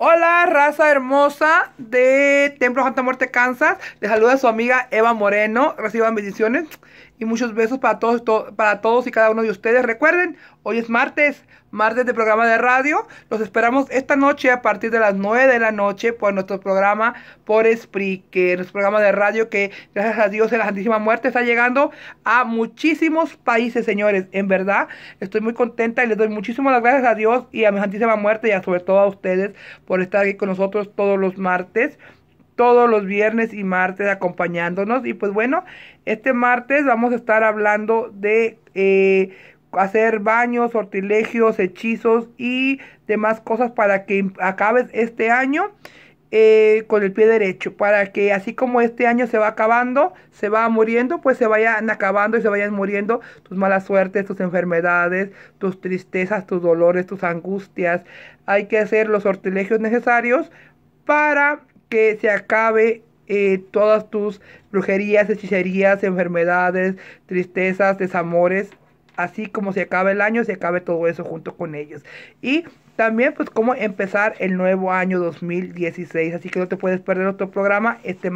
Hola, raza hermosa de Templo Santa Muerte, Kansas. Les saluda su amiga Eva Moreno. Reciban bendiciones y muchos besos para todos, para todos y cada uno de ustedes. Recuerden, hoy es martes martes de programa de radio. Los esperamos esta noche a partir de las 9 de la noche por nuestro programa por Spreaker, nuestro programa de radio que gracias a Dios en la Santísima Muerte está llegando a muchísimos países, señores. En verdad, estoy muy contenta y les doy muchísimas gracias a Dios y a mi Santísima Muerte y a, sobre todo a ustedes por estar aquí con nosotros todos los martes todos los viernes y martes acompañándonos y pues bueno este martes vamos a estar hablando de eh, hacer baños, sortilegios, hechizos y demás cosas para que acabes este año eh, con el pie derecho, para que así como este año se va acabando, se va muriendo, pues se vayan acabando y se vayan muriendo tus malas suertes, tus enfermedades, tus tristezas, tus dolores, tus angustias. Hay que hacer los sortilegios necesarios para que se acabe eh, todas tus brujerías, hechicerías, enfermedades, tristezas, desamores así como se acabe el año, se acabe todo eso junto con ellos. Y también pues cómo empezar el nuevo año 2016. Así que no te puedes perder otro programa este,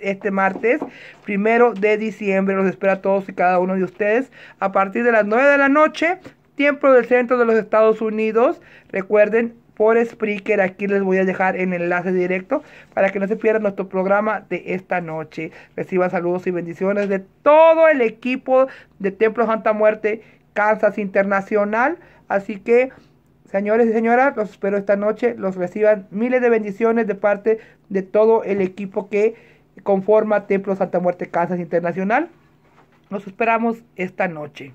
este martes, primero de diciembre. Los espera a todos y cada uno de ustedes a partir de las 9 de la noche, tiempo del centro de los Estados Unidos. Recuerden por Spreaker. Aquí les voy a dejar el enlace directo para que no se pierdan nuestro programa de esta noche. Reciban saludos y bendiciones de todo el equipo de Templo Santa Muerte Kansas Internacional. Así que, señores y señoras, los espero esta noche. Los reciban miles de bendiciones de parte de todo el equipo que conforma Templo Santa Muerte Kansas Internacional. Nos esperamos esta noche.